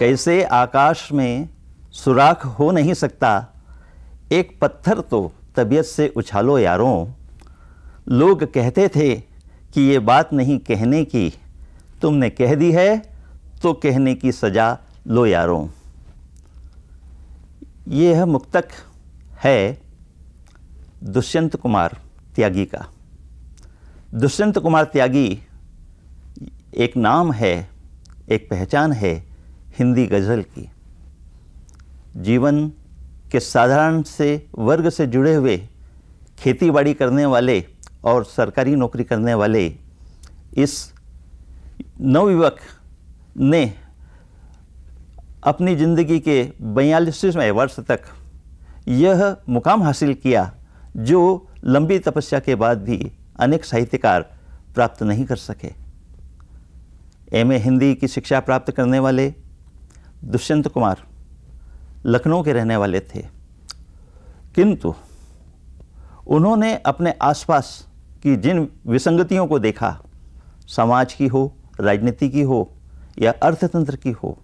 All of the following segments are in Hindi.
कैसे आकाश में सुराख हो नहीं सकता एक पत्थर तो तबीयत से उछालो यारों लोग कहते थे कि ये बात नहीं कहने की तुमने कह दी है तो कहने की सज़ा लो यारों यह मुक्तक है दुष्यंत कुमार त्यागी का दुष्यंत कुमार त्यागी एक नाम है एक पहचान है हिंदी गज़ल की जीवन के साधारण से वर्ग से जुड़े हुए खेतीबाड़ी करने वाले और सरकारी नौकरी करने वाले इस नवयुवक ने अपनी ज़िंदगी के बयालीसवें वर्ष तक यह मुकाम हासिल किया जो लंबी तपस्या के बाद भी अनेक साहित्यकार प्राप्त नहीं कर सके एम हिंदी की शिक्षा प्राप्त करने वाले दुष्यंत कुमार लखनऊ के रहने वाले थे किंतु उन्होंने अपने आसपास की जिन विसंगतियों को देखा समाज की हो राजनीति की हो या अर्थतंत्र की हो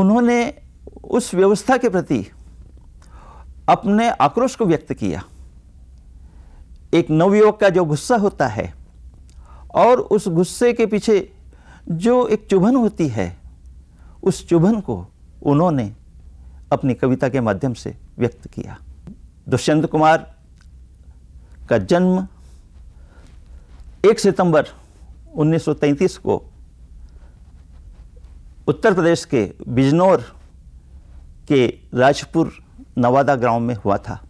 उन्होंने उस व्यवस्था के प्रति अपने आक्रोश को व्यक्त किया एक नवयुवक का जो गुस्सा होता है और उस गुस्से के पीछे जो एक चुभन होती है उस चुभन को उन्होंने अपनी कविता के माध्यम से व्यक्त किया दुष्यंत कुमार का जन्म 1 सितंबर 1933 को उत्तर प्रदेश के बिजनौर के राजपुर नवादा ग्राउंड में हुआ था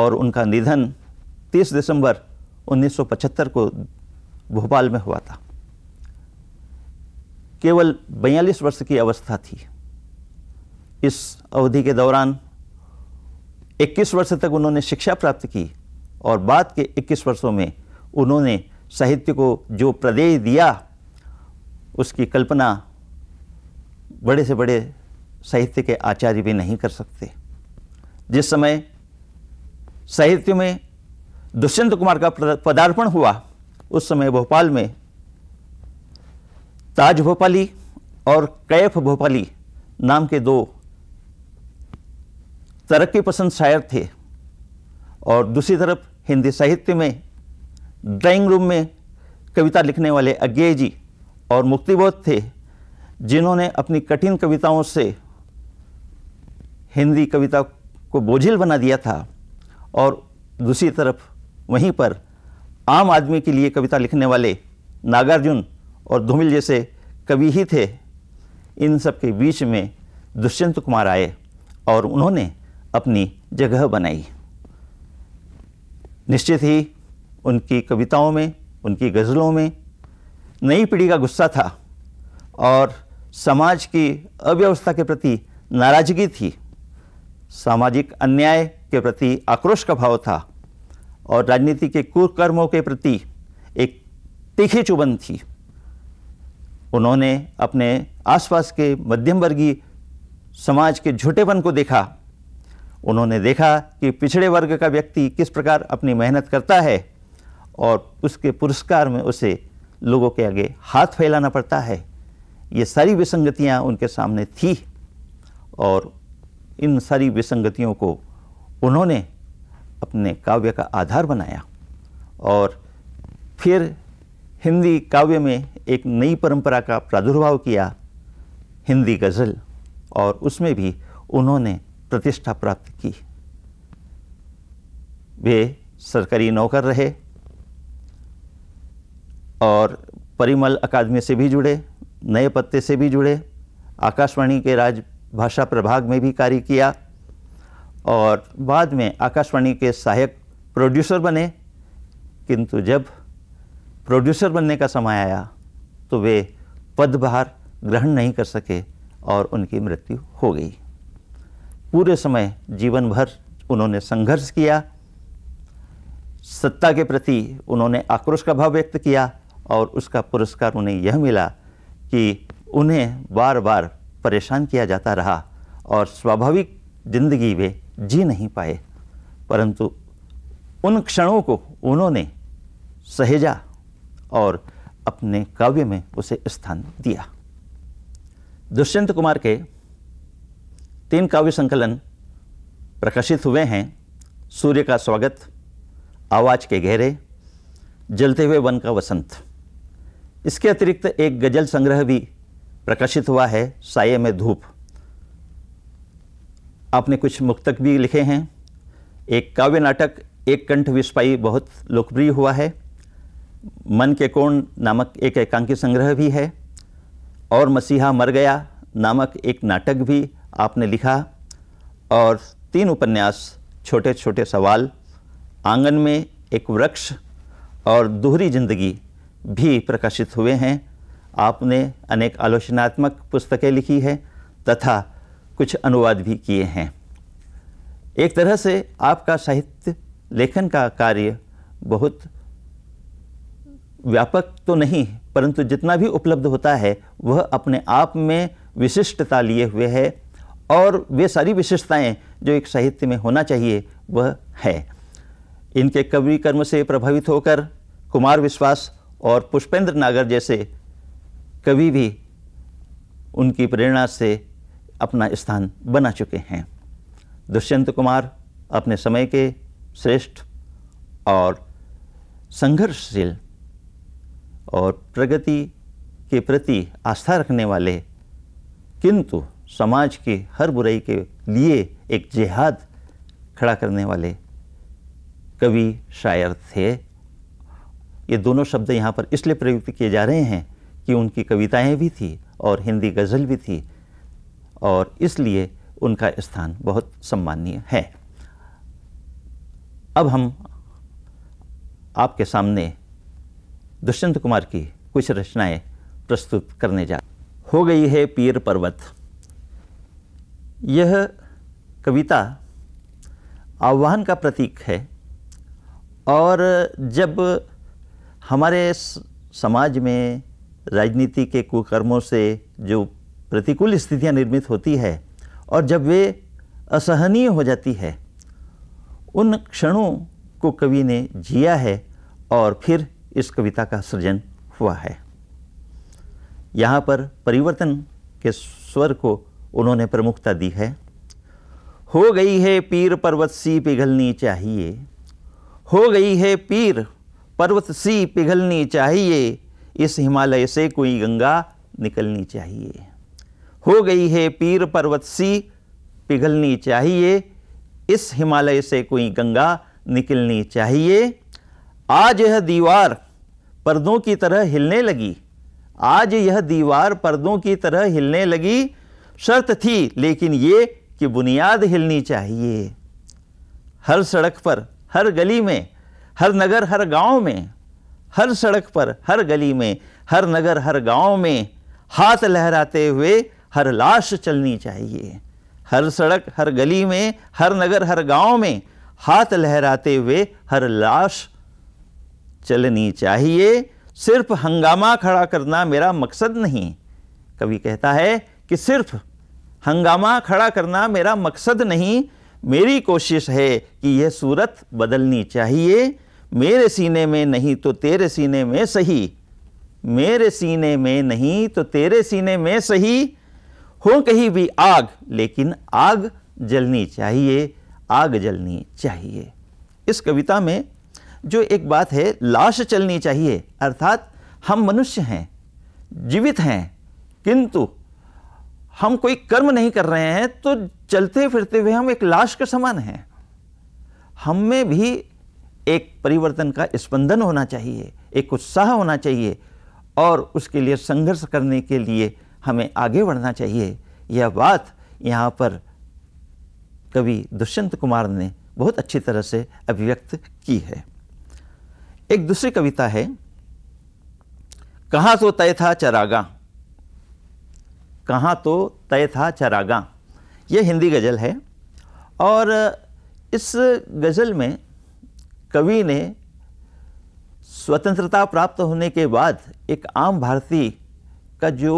और उनका निधन 30 दिसंबर 1975 को भोपाल में हुआ था केवल बयालीस वर्ष की अवस्था थी इस अवधि के दौरान 21 वर्ष तक उन्होंने शिक्षा प्राप्त की और बाद के 21 वर्षों में उन्होंने साहित्य को जो प्रदेश दिया उसकी कल्पना बड़े से बड़े साहित्य के आचार्य भी नहीं कर सकते जिस समय साहित्य में दुष्यंत कुमार का पदार्पण हुआ उस समय भोपाल में ताज भोपाली और कैफ भोपाली नाम के दो तरक्की पसंद शायर थे और दूसरी तरफ हिंदी साहित्य में ड्राइंग रूम में कविता लिखने वाले अज्ञे जी और मुक्तिबोध थे जिन्होंने अपनी कठिन कविताओं से हिंदी कविता को बोझिल बना दिया था और दूसरी तरफ वहीं पर आम आदमी के लिए कविता लिखने वाले नागार्जुन और धूमिल जैसे कवि ही थे इन सब के बीच में दुष्यंत कुमार आए और उन्होंने अपनी जगह बनाई निश्चित ही उनकी कविताओं में उनकी गज़लों में नई पीढ़ी का गुस्सा था और समाज की अव्यवस्था के प्रति नाराज़गी थी सामाजिक अन्याय के प्रति आक्रोश का भाव था और राजनीति के कुकर्मों के प्रति एक तीखी चुबन थी उन्होंने अपने आसपास के मध्यम वर्गीय समाज के झूठेपन को देखा उन्होंने देखा कि पिछड़े वर्ग का व्यक्ति किस प्रकार अपनी मेहनत करता है और उसके पुरस्कार में उसे लोगों के आगे हाथ फैलाना पड़ता है ये सारी विसंगतियाँ उनके सामने थी और इन सारी विसंगतियों को उन्होंने अपने काव्य का आधार बनाया और फिर हिंदी काव्य में एक नई परंपरा का प्रादुर्भाव किया हिंदी गज़ल और उसमें भी उन्होंने प्रतिष्ठा प्राप्त की वे सरकारी नौकर रहे और परिमल अकादमी से भी जुड़े नए पत्ते से भी जुड़े आकाशवाणी के राजभाषा प्रभाग में भी कार्य किया और बाद में आकाशवाणी के सहायक प्रोड्यूसर बने किंतु जब प्रोड्यूसर बनने का समय आया तो वे पदभार ग्रहण नहीं कर सके और उनकी मृत्यु हो गई पूरे समय जीवन भर उन्होंने संघर्ष किया सत्ता के प्रति उन्होंने आक्रोश का भाव व्यक्त किया और उसका पुरस्कार उन्हें यह मिला कि उन्हें बार बार परेशान किया जाता रहा और स्वाभाविक जिंदगी वे जी नहीं पाए परंतु उन क्षणों को उन्होंने सहेजा और अपने काव्य में उसे स्थान दिया दुष्यंत कुमार के तीन काव्य संकलन प्रकाशित हुए हैं सूर्य का स्वागत आवाज के गहरे जलते हुए वन का वसंत इसके अतिरिक्त एक गज़ल संग्रह भी प्रकाशित हुआ है साये में धूप आपने कुछ मुक्तक भी लिखे हैं एक काव्य नाटक एक कंठ विस्पाई बहुत लोकप्रिय हुआ है मन के कोण नामक एक एकांकी संग्रह भी है और मसीहा मर गया नामक एक नाटक भी आपने लिखा और तीन उपन्यास छोटे छोटे सवाल आंगन में एक वृक्ष और दोहरी जिंदगी भी प्रकाशित हुए हैं आपने अनेक आलोचनात्मक पुस्तकें लिखी हैं तथा कुछ अनुवाद भी किए हैं एक तरह से आपका साहित्य लेखन का कार्य बहुत व्यापक तो नहीं परंतु जितना भी उपलब्ध होता है वह अपने आप में विशिष्टता लिए हुए है और वे सारी विशेषताएं जो एक साहित्य में होना चाहिए वह है इनके कवि कर्म से प्रभावित होकर कुमार विश्वास और पुष्पेंद्र नागर जैसे कवि भी उनकी प्रेरणा से अपना स्थान बना चुके हैं दुष्यंत कुमार अपने समय के श्रेष्ठ और संघर्षशील और प्रगति के प्रति आस्था रखने वाले किंतु समाज की हर बुराई के लिए एक जिहाद खड़ा करने वाले कवि शायर थे ये दोनों शब्द यहाँ पर इसलिए प्रयुक्त किए जा रहे हैं कि उनकी कविताएं भी थी और हिंदी गज़ल भी थी और इसलिए उनका स्थान बहुत सम्माननीय है अब हम आपके सामने दुष्यंत कुमार की कुछ रचनाएं प्रस्तुत करने जा हो गई है पीर पर्वत यह कविता आह्वान का प्रतीक है और जब हमारे समाज में राजनीति के कुकर्मों से जो प्रतिकूल स्थितियां निर्मित होती है और जब वे असहनीय हो जाती है उन क्षणों को कवि ने जिया है और फिर इस कविता का सृजन हुआ है यहाँ पर परिवर्तन के स्वर को उन्होंने प्रमुखता दी है हो गई है पीर पर्वत सी पिघलनी चाहिए हो गई है पीर पर्वत सी पिघलनी चाहिए इस हिमालय से कोई गंगा निकलनी चाहिए हो गई है पीर पर्वत सी पिघलनी चाहिए इस हिमालय से कोई गंगा निकलनी चाहिए आज यह दीवार पर्दों की तरह हिलने लगी आज यह दीवार पर्दों की तरह हिलने लगी शर्त थी लेकिन ये कि बुनियाद हिलनी चाहिए हर सड़क पर हर गली में हर नगर हर गांव में हर सड़क पर हर गली में हर नगर हर गांव में हाथ लहराते हुए हर लाश चलनी चाहिए हर सड़क हर गली में हर नगर हर गांव में हाथ लहराते हुए हर लाश चलनी चाहिए सिर्फ हंगामा खड़ा करना मेरा मकसद नहीं कवि कहता है कि सिर्फ हंगामा खड़ा करना मेरा मकसद नहीं मेरी कोशिश है कि यह सूरत बदलनी चाहिए मेरे सीने में नहीं तो तेरे सीने में सही मेरे सीने में नहीं तो तेरे सीने में सही हो कहीं भी आग लेकिन आग जलनी चाहिए आग जलनी चाहिए इस कविता में जो एक बात है लाश चलनी चाहिए अर्थात हम मनुष्य हैं जीवित हैं किंतु हम कोई कर्म नहीं कर रहे हैं तो चलते फिरते हुए हम एक लाश के समान हैं हम में भी एक परिवर्तन का स्पंदन होना चाहिए एक उत्साह होना चाहिए और उसके लिए संघर्ष करने के लिए हमें आगे बढ़ना चाहिए यह बात यहाँ पर कवि दुष्यंत कुमार ने बहुत अच्छी तरह से अभिव्यक्त की है एक दूसरी कविता है कहाँ तो तय था चरागा कहाँ तो तय था चरागा यह हिंदी गज़ल है और इस गज़ल में कवि ने स्वतंत्रता प्राप्त होने के बाद एक आम भारतीय का जो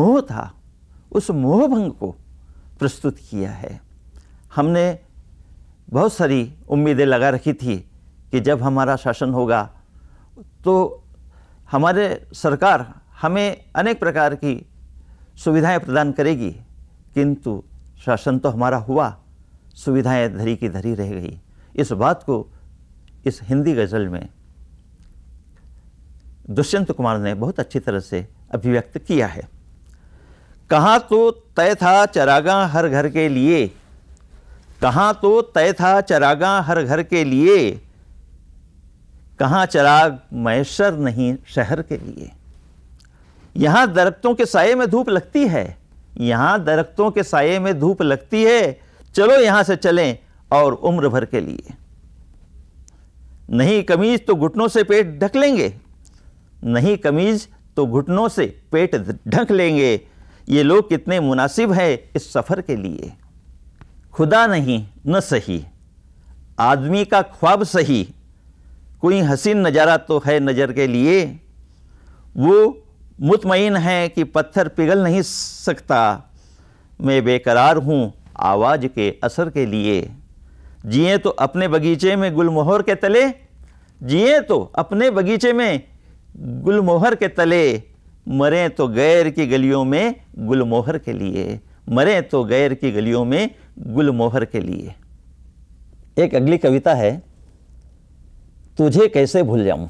मोह था उस मोहभंग को प्रस्तुत किया है हमने बहुत सारी उम्मीदें लगा रखी थी कि जब हमारा शासन होगा तो हमारे सरकार हमें अनेक प्रकार की सुविधाएं प्रदान करेगी किंतु शासन तो हमारा हुआ सुविधाएं धरी की धरी रह गई इस बात को इस हिंदी गज़ल में दुष्यंत कुमार ने बहुत अच्छी तरह से अभिव्यक्त किया है कहाँ तो तय था चरागा हर घर के लिए कहाँ तो तय था चरागा हर घर के लिए कहाँ चराग मैसर नहीं शहर के लिए यहाँ दरख्तों के साये में धूप लगती है यहाँ दरख्तों के साये में धूप लगती है चलो यहाँ से चलें और उम्र भर के लिए नहीं कमीज तो घुटनों से पेट ढक लेंगे नहीं कमीज तो घुटनों से पेट ढक लेंगे ये लोग कितने मुनासिब हैं इस सफ़र के लिए खुदा नहीं न सही आदमी का ख्वाब सही कोई हसीन नज़ारा तो है नज़र के लिए वो मुतमिन है कि पत्थर पिघल नहीं सकता मैं बेकरार हूँ आवाज़ के असर के लिए जिए तो अपने बगीचे में गुलमोहर के तले जिए तो अपने बगीचे में गुलमोहर के तले मरें तो गैर की गलियों में गुलमोहर के लिए मरें तो गैर की गलियों में गुलमोहर के लिए एक अगली कविता है तुझे कैसे भूल जाऊं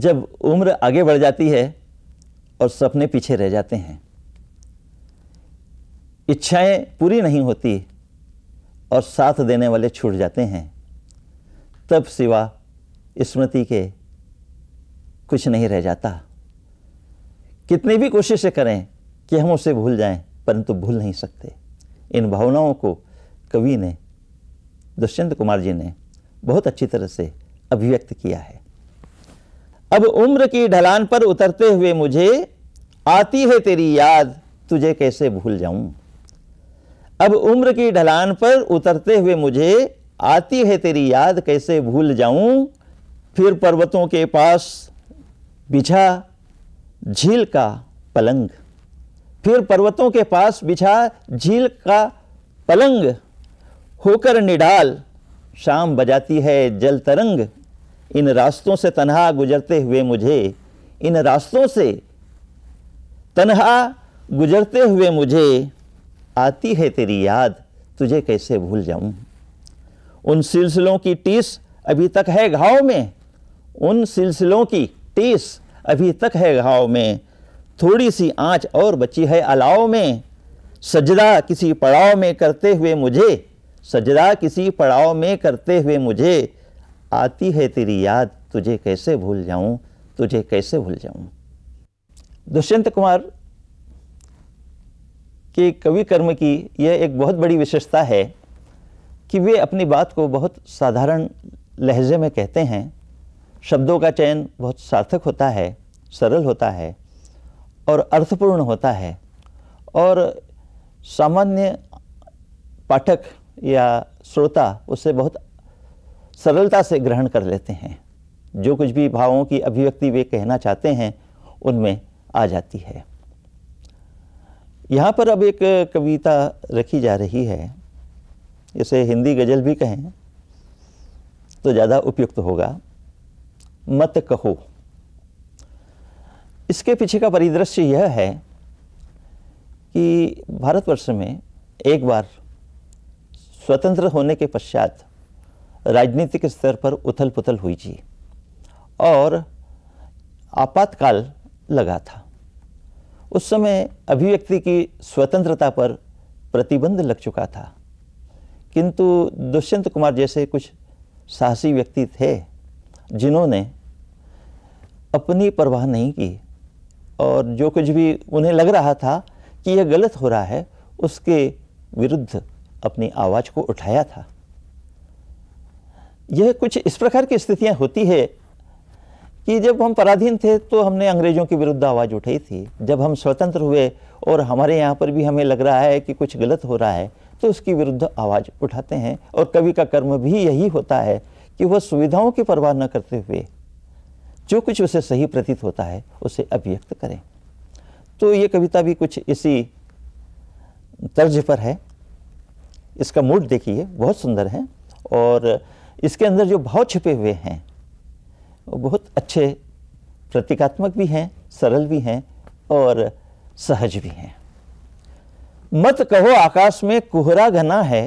जब उम्र आगे बढ़ जाती है और सपने पीछे रह जाते हैं इच्छाएं पूरी नहीं होती और साथ देने वाले छूट जाते हैं तब सिवा स्मृति के कुछ नहीं रह जाता कितनी भी कोशिशें करें कि हम उसे भूल जाएं परंतु भूल नहीं सकते इन भावनाओं को कवि ने दुष्यंत कुमार जी ने बहुत अच्छी तरह से अभिव्यक्त किया है अब उम्र की ढलान पर उतरते हुए मुझे आती है तेरी याद तुझे कैसे भूल जाऊं अब उम्र की ढलान पर उतरते हुए मुझे आती है तेरी याद कैसे भूल जाऊं फिर पर्वतों के पास बिछा झील का पलंग फिर पर्वतों के पास बिछा झील का पलंग होकर निडाल शाम बजाती है जल तरंग इन रास्तों से तनहा गुजरते हुए मुझे इन रास्तों से तनहा गुजरते हुए मुझे आती है तेरी याद तुझे कैसे भूल जाऊं उन सिलसिलों की टीस अभी तक है घाव में उन सिलसिलों की टीस अभी तक है घाव में थोड़ी सी आंच और बची है अलाव में सजदा किसी पड़ाव में करते हुए मुझे सजदा किसी पड़ाव में करते हुए मुझे आती है तेरी याद तुझे कैसे भूल जाऊं तुझे कैसे भूल जाऊं दुष्यंत कुमार के कवि कर्म की यह एक बहुत बड़ी विशेषता है कि वे अपनी बात को बहुत साधारण लहजे में कहते हैं शब्दों का चयन बहुत सार्थक होता है सरल होता है और अर्थपूर्ण होता है और सामान्य पाठक या श्रोता उसे बहुत सरलता से ग्रहण कर लेते हैं जो कुछ भी भावों की अभिव्यक्ति वे कहना चाहते हैं उनमें आ जाती है यहाँ पर अब एक कविता रखी जा रही है इसे हिंदी गज़ल भी कहें तो ज़्यादा उपयुक्त होगा मत कहो इसके पीछे का परिदृश्य यह है कि भारतवर्ष में एक बार स्वतंत्र होने के पश्चात राजनीतिक स्तर पर उथल पुथल हुई थी और आपातकाल लगा था उस समय अभिव्यक्ति की स्वतंत्रता पर प्रतिबंध लग चुका था किंतु दुष्यंत कुमार जैसे कुछ साहसी व्यक्ति थे जिन्होंने अपनी परवाह नहीं की और जो कुछ भी उन्हें लग रहा था कि यह गलत हो रहा है उसके विरुद्ध अपनी आवाज़ को उठाया था यह कुछ इस प्रकार की स्थितियां होती है कि जब हम पराधीन थे तो हमने अंग्रेज़ों के विरुद्ध आवाज़ उठाई थी जब हम स्वतंत्र हुए और हमारे यहाँ पर भी हमें लग रहा है कि कुछ गलत हो रहा है तो उसके विरुद्ध आवाज़ उठाते हैं और कवि का कर्म भी यही होता है कि वह सुविधाओं की परवाह न करते हुए जो कुछ उसे सही प्रतीत होता है उसे अभिव्यक्त करें तो ये कविता भी कुछ इसी तर्ज पर है इसका मूड देखिए बहुत सुंदर है और इसके अंदर जो भाव छिपे हुए हैं वो बहुत अच्छे प्रतीकात्मक भी हैं सरल भी हैं और सहज भी हैं मत कहो आकाश में कोहरा घना है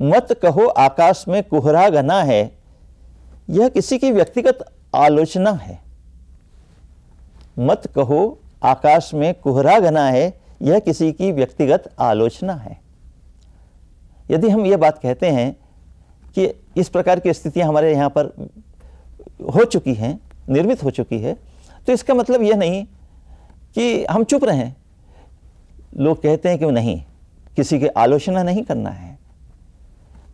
मत कहो आकाश में कोहरा घना है यह किसी की व्यक्तिगत आलोचना है मत कहो आकाश में कोहरा घना है यह किसी की व्यक्तिगत आलोचना है यदि हम ये बात कहते हैं कि इस प्रकार की स्थितियां हमारे यहाँ पर हो चुकी हैं निर्मित हो चुकी है तो इसका मतलब यह नहीं कि हम चुप रहें लोग कहते हैं कि नहीं किसी की आलोचना नहीं करना है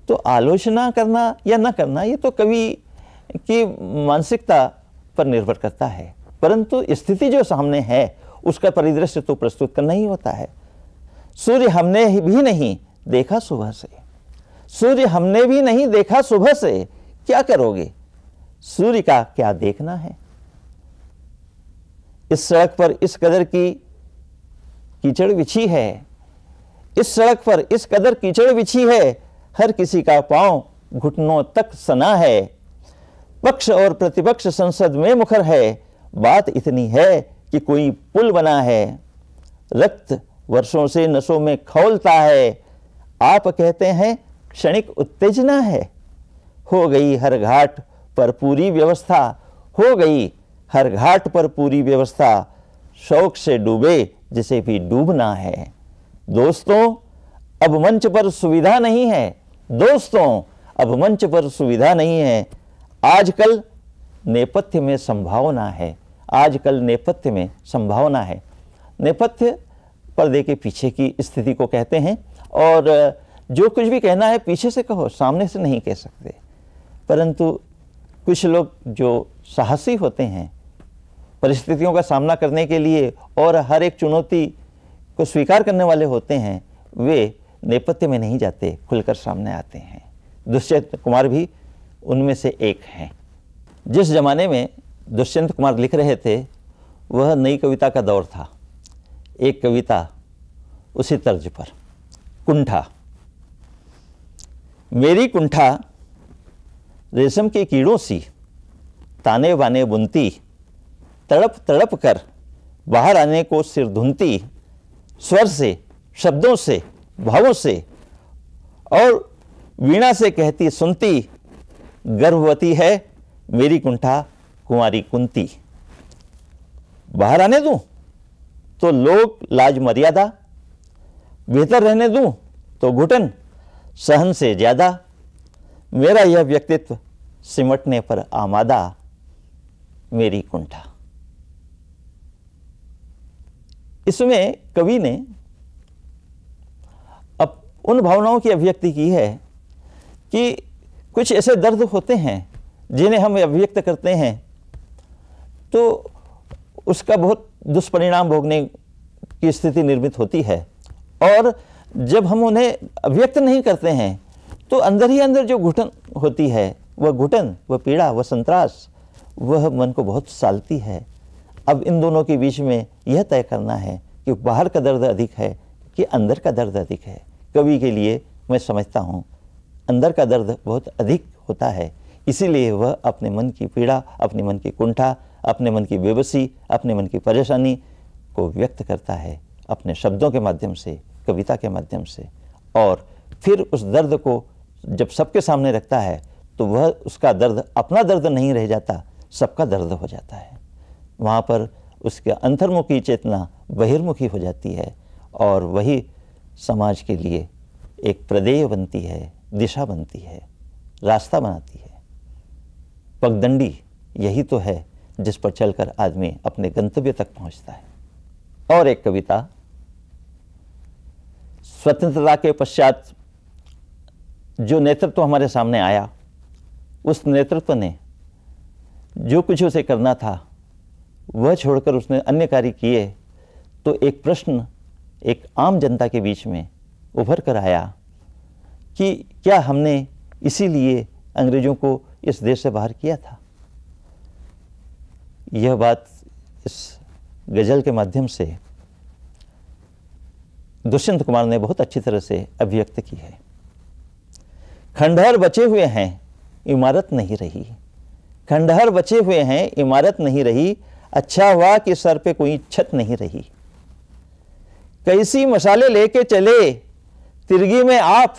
तो आलोचना करना या न करना ये तो कवि की मानसिकता पर निर्भर करता है परंतु स्थिति जो सामने है उसका परिदृश्य तो प्रस्तुत करना ही होता है सूर्य हमने ही भी नहीं देखा सुबह से सूर्य हमने भी नहीं देखा सुबह से क्या करोगे सूर्य का क्या देखना है इस सड़क पर इस कदर की कीचड़ बिछी है इस सड़क पर इस कदर कीचड़ बिछी है हर किसी का पांव घुटनों तक सना है पक्ष और प्रतिपक्ष संसद में मुखर है बात इतनी है कि कोई पुल बना है रक्त वर्षों से नसों में खौलता है आप कहते हैं क्षणिक उत्तेजना है हो गई हर घाट पर पूरी व्यवस्था हो गई हर घाट पर पूरी व्यवस्था शौक से डूबे जिसे भी डूबना है दोस्तों अब मंच पर सुविधा नहीं है दोस्तों अब मंच पर सुविधा नहीं है आजकल नेपथ्य में संभावना है आजकल नेपथ्य में संभावना है नेपथ्य पर्दे के पीछे की स्थिति को कहते हैं और जो कुछ भी कहना है पीछे से कहो सामने से नहीं कह सकते परंतु कुछ लोग जो साहसी होते हैं परिस्थितियों का सामना करने के लिए और हर एक चुनौती को स्वीकार करने वाले होते हैं वे नेपथ्य में नहीं जाते खुलकर सामने आते हैं दुष्यंत कुमार भी उनमें से एक हैं जिस जमाने में दुष्यंत कुमार लिख रहे थे वह नई कविता का दौर था एक कविता उसी तर्ज पर कुंठा मेरी कुंठा रेशम के कीड़ों सी ताने वाने बुनती तड़प तड़प कर बाहर आने को सिर धुनती स्वर से शब्दों से भावों से और वीणा से कहती सुनती गर्भवती है मेरी कुंठा कुंवारी कुंती बाहर आने दूं तो लोग लाज मर्यादा बेहतर रहने दूं तो घुटन सहन से ज़्यादा मेरा यह व्यक्तित्व सिमटने पर आमादा मेरी कुंठा इसमें कवि ने अब उन भावनाओं की अभिव्यक्ति की है कि कुछ ऐसे दर्द होते हैं जिन्हें हम अभिव्यक्त करते हैं तो उसका बहुत दुष्परिणाम भोगने की स्थिति निर्मित होती है और जब हम उन्हें व्यक्त नहीं करते हैं तो अंदर ही अंदर जो घुटन होती है वह घुटन वह पीड़ा वह संतरास वह मन को बहुत सालती है अब इन दोनों के बीच में यह तय करना है कि बाहर का दर्द अधिक है कि अंदर का दर्द अधिक है कवि के लिए मैं समझता हूँ अंदर का दर्द बहुत अधिक होता है इसीलिए वह अपने मन की पीड़ा अपने मन की कुंठा अपने मन की बेबसी अपने मन की परेशानी को व्यक्त करता है अपने शब्दों के माध्यम से कविता के माध्यम से और फिर उस दर्द को जब सबके सामने रखता है तो वह उसका दर्द अपना दर्द नहीं रह जाता सबका दर्द हो जाता है वहाँ पर उसके अंतर्मुखी चेतना बहिर्मुखी हो जाती है और वही समाज के लिए एक प्रदेय बनती है दिशा बनती है रास्ता बनाती है पगदंडी यही तो है जिस पर चलकर आदमी अपने गंतव्य तक पहुंचता है और एक कविता स्वतंत्रता के पश्चात जो नेतृत्व हमारे सामने आया उस नेतृत्व ने जो कुछ उसे करना था वह छोड़कर उसने अन्य कार्य किए तो एक प्रश्न एक आम जनता के बीच में उभर कर आया कि क्या हमने इसीलिए अंग्रेज़ों को इस देश से बाहर किया था यह बात इस गज़ल के माध्यम से दुष्यंत कुमार ने बहुत अच्छी तरह से अभिव्यक्त की है खंडहर बचे हुए हैं इमारत नहीं रही खंडहर बचे हुए हैं इमारत नहीं रही अच्छा हुआ कि सर पे कोई छत नहीं रही कैसी मसाले लेके चले तिरगी में आप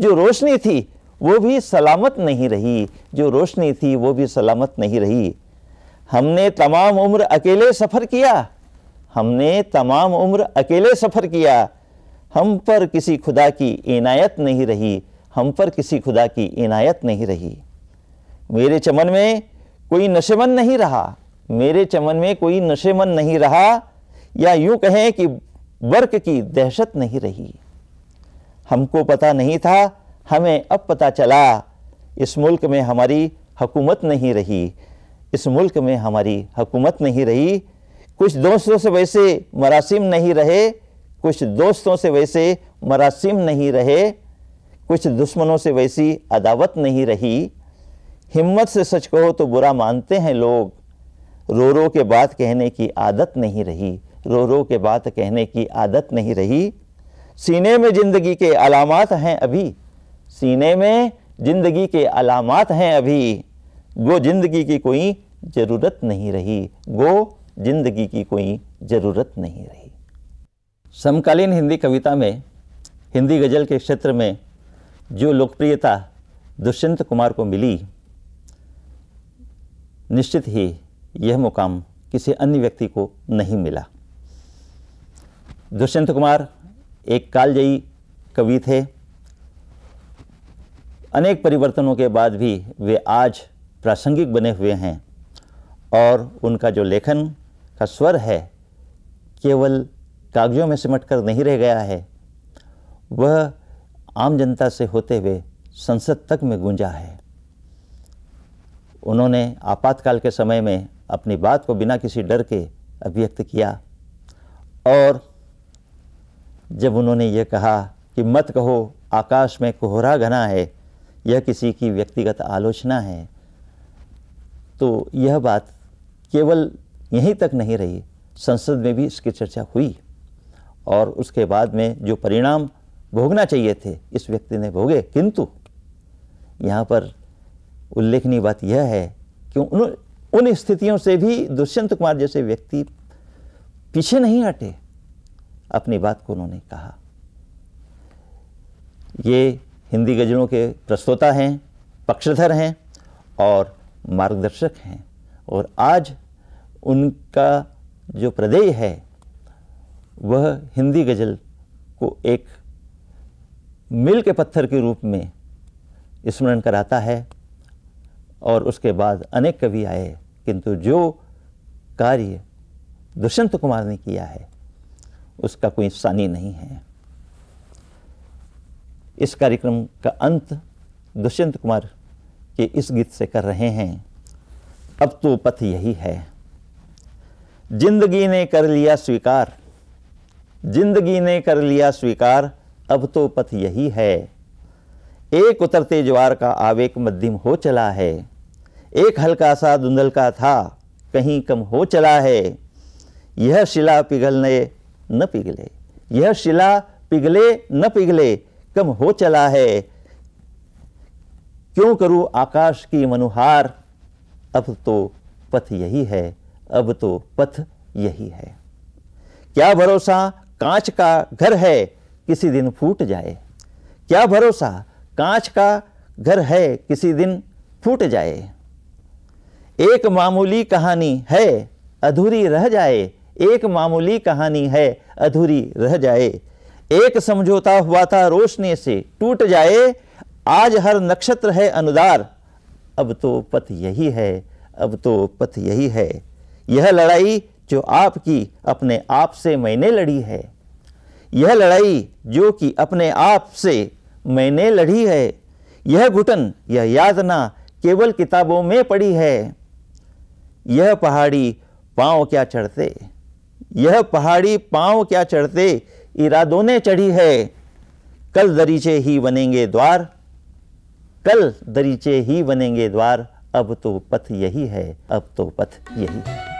जो रोशनी थी वो भी सलामत नहीं रही जो रोशनी थी वो भी सलामत नहीं रही हमने तमाम उम्र अकेले सफ़र किया हमने तमाम उम्र अकेले सफ़र किया हम पर किसी खुदा की इनायत नहीं रही हम पर किसी खुदा की इनायत नहीं रही मेरे चमन में कोई नशेमन नहीं रहा मेरे चमन में कोई नशेमन नहीं रहा या यूं कहें कि वर्क की दहशत नहीं रही हमको पता नहीं था हमें अब पता चला इस मुल्क में हमारी हकूमत नहीं रही इस मुल्क में हमारी हुकूमत नहीं रही कुछ दोस्तों से वैसे मरासिम नहीं रहे कुछ दोस्तों से वैसे मरासिम नहीं रहे कुछ दुश्मनों से वैसी अदावत नहीं रही हिम्मत से सच कहो तो बुरा मानते हैं लोग रो रो के बात कहने की आदत नहीं रही रो रो के बात कहने की आदत नहीं रही सीने में ज़िंदगी के अलामत हैं अभी सीने में ज़िंदगी के अलामत हैं अभी गो ज़िंदगी की कोई ज़रूरत नहीं रही गो जिंदगी की कोई ज़रूरत नहीं रही समकालीन हिंदी कविता में हिंदी गज़ल के क्षेत्र में जो लोकप्रियता दुष्यंत कुमार को मिली निश्चित ही यह मुकाम किसी अन्य व्यक्ति को नहीं मिला दुष्यंत कुमार एक कालजयी कवि थे अनेक परिवर्तनों के बाद भी वे आज प्रासंगिक बने हुए हैं और उनका जो लेखन का स्वर है केवल कागजों में सिमट कर नहीं रह गया है वह आम जनता से होते हुए संसद तक में गूंजा है उन्होंने आपातकाल के समय में अपनी बात को बिना किसी डर के अभिव्यक्त किया और जब उन्होंने यह कहा कि मत कहो आकाश में कोहरा घना है यह किसी की व्यक्तिगत आलोचना है तो यह बात केवल यहीं तक नहीं रही संसद में भी इसकी चर्चा हुई और उसके बाद में जो परिणाम भोगना चाहिए थे इस व्यक्ति ने भोगे किंतु यहाँ पर उल्लेखनीय बात यह है कि उन उन स्थितियों से भी दुष्यंत कुमार जैसे व्यक्ति पीछे नहीं हटे अपनी बात को उन्होंने कहा ये हिंदी गज़लों के प्रस्तोता हैं पक्षधर हैं और मार्गदर्शक हैं और आज उनका जो प्रदेय है वह हिंदी गज़ल को एक मिल के पत्थर के रूप में स्मरण कराता है और उसके बाद अनेक कवि आए किंतु जो कार्य दुष्यंत कुमार ने किया है उसका कोई सानी नहीं है इस कार्यक्रम का अंत दुष्यंत कुमार के इस गीत से कर रहे हैं अब तो पथ यही है जिंदगी ने कर लिया स्वीकार जिंदगी ने कर लिया स्वीकार अब तो पथ यही है एक उतरते ज्वार का आवेग मध्यम हो चला है एक हल्का सा धुंधल का था कहीं कम हो चला है यह शिला पिघलने न पिघले यह शिला पिघले न पिघले कम हो चला है क्यों करूं आकाश की मनुहार अब तो पथ यही है अब तो पथ यही है क्या भरोसा कांच का घर है किसी दिन फूट जाए क्या भरोसा कांच का घर है किसी दिन फूट जाए एक मामूली कहानी है अधूरी रह जाए एक मामूली कहानी है अधूरी रह जाए एक समझौता हुआ था रोशनी से टूट जाए आज हर नक्षत्र है अनुदार अब तो पथ यही है अब तो पथ यही है यह लड़ाई जो आपकी अपने आप से मैंने लड़ी है यह लड़ाई जो कि अपने आप से मैंने लड़ी है यह घुटन यह यादना केवल किताबों में पड़ी है यह पहाड़ी पाँव क्या चढ़ते यह पहाड़ी पाँव क्या चढ़ते इरादों ने चढ़ी है कल दरीचे ही बनेंगे द्वार कल दरीचे ही बनेंगे द्वार अब तो पथ यही है अब तो पथ यही है